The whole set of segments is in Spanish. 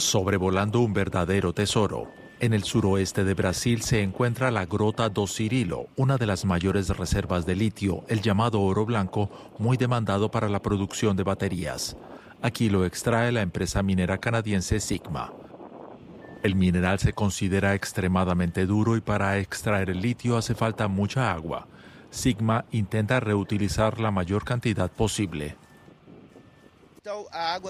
sobrevolando un verdadero tesoro. En el suroeste de Brasil se encuentra la Grota do Cirilo, una de las mayores reservas de litio, el llamado oro blanco, muy demandado para la producción de baterías. Aquí lo extrae la empresa minera canadiense Sigma. El mineral se considera extremadamente duro y para extraer el litio hace falta mucha agua. Sigma intenta reutilizar la mayor cantidad posible.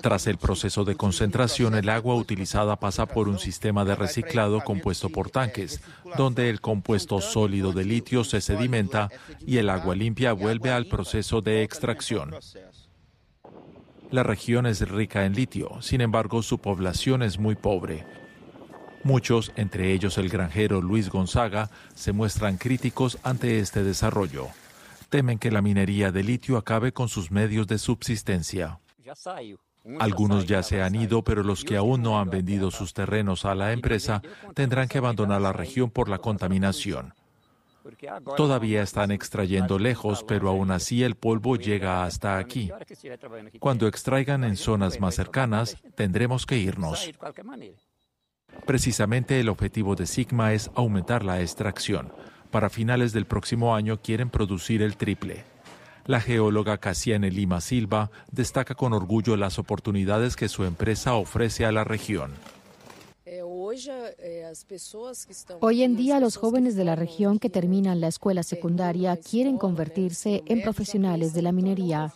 Tras el proceso de concentración, el agua utilizada pasa por un sistema de reciclado compuesto por eh, tanques, donde el compuesto sólido de litio se sedimenta y el agua limpia vuelve al proceso de extracción. La región es rica en litio, sin embargo su población es muy pobre. Muchos, entre ellos el granjero Luis Gonzaga, se muestran críticos ante este desarrollo. Temen que la minería de litio acabe con sus medios de subsistencia. Algunos ya se han ido, pero los que aún no han vendido sus terrenos a la empresa tendrán que abandonar la región por la contaminación. Todavía están extrayendo lejos, pero aún así el polvo llega hasta aquí. Cuando extraigan en zonas más cercanas, tendremos que irnos. Precisamente el objetivo de Sigma es aumentar la extracción. Para finales del próximo año quieren producir el triple. La geóloga Casiane Lima Silva destaca con orgullo las oportunidades que su empresa ofrece a la región. Eh, eh, hoy en día los jóvenes de la región que terminan la eh, escuela secundaria quieren convertirse en profesionales de la minería.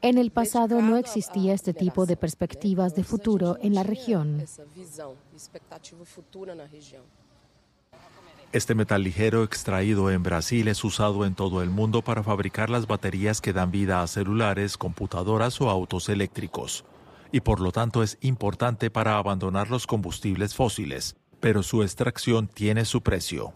En el pasado no existía este tipo de perspectivas de futuro en la región. Este metal ligero extraído en Brasil es usado en todo el mundo para fabricar las baterías que dan vida a celulares, computadoras o autos eléctricos, y por lo tanto es importante para abandonar los combustibles fósiles, pero su extracción tiene su precio.